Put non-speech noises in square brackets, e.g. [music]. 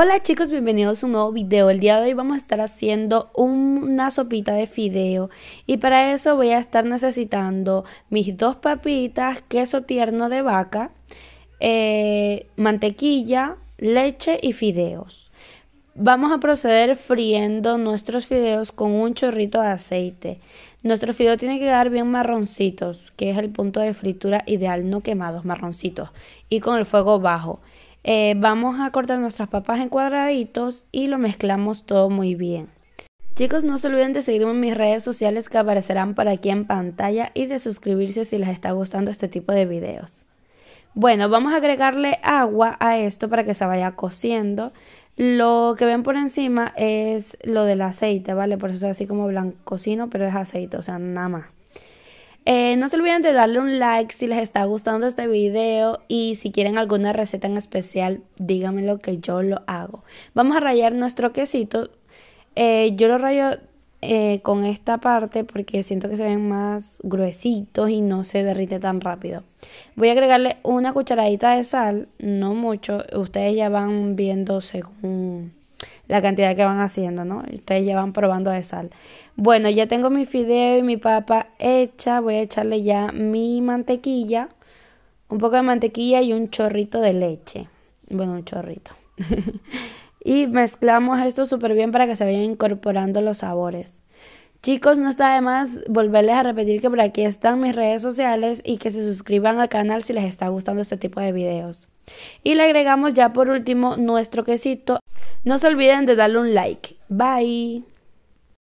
Hola chicos, bienvenidos a un nuevo video. El día de hoy vamos a estar haciendo una sopita de fideo y para eso voy a estar necesitando mis dos papitas, queso tierno de vaca, eh, mantequilla, leche y fideos. Vamos a proceder friendo nuestros fideos con un chorrito de aceite. Nuestro fideos tienen que quedar bien marroncitos, que es el punto de fritura ideal, no quemados, marroncitos, y con el fuego bajo. Eh, vamos a cortar nuestras papas en cuadraditos y lo mezclamos todo muy bien. Chicos, no se olviden de seguirme en mis redes sociales que aparecerán por aquí en pantalla y de suscribirse si les está gustando este tipo de videos. Bueno, vamos a agregarle agua a esto para que se vaya cociendo. Lo que ven por encima es lo del aceite, ¿vale? Por eso es así como blancocino, pero es aceite, o sea, nada más. Eh, no se olviden de darle un like si les está gustando este video y si quieren alguna receta en especial, díganmelo que yo lo hago. Vamos a rayar nuestro quesito. Eh, yo lo rayo eh, con esta parte porque siento que se ven más gruesitos y no se derrite tan rápido. Voy a agregarle una cucharadita de sal, no mucho, ustedes ya van viendo según la cantidad que van haciendo, ¿no? Ustedes ya van probando de sal. Bueno, ya tengo mi fideo y mi papa hecha. Voy a echarle ya mi mantequilla, un poco de mantequilla y un chorrito de leche. Bueno, un chorrito. [laughs] y mezclamos esto súper bien para que se vayan incorporando los sabores. Chicos, no está de más volverles a repetir que por aquí están mis redes sociales y que se suscriban al canal si les está gustando este tipo de videos. Y le agregamos ya por último nuestro quesito. No se olviden de darle un like. Bye.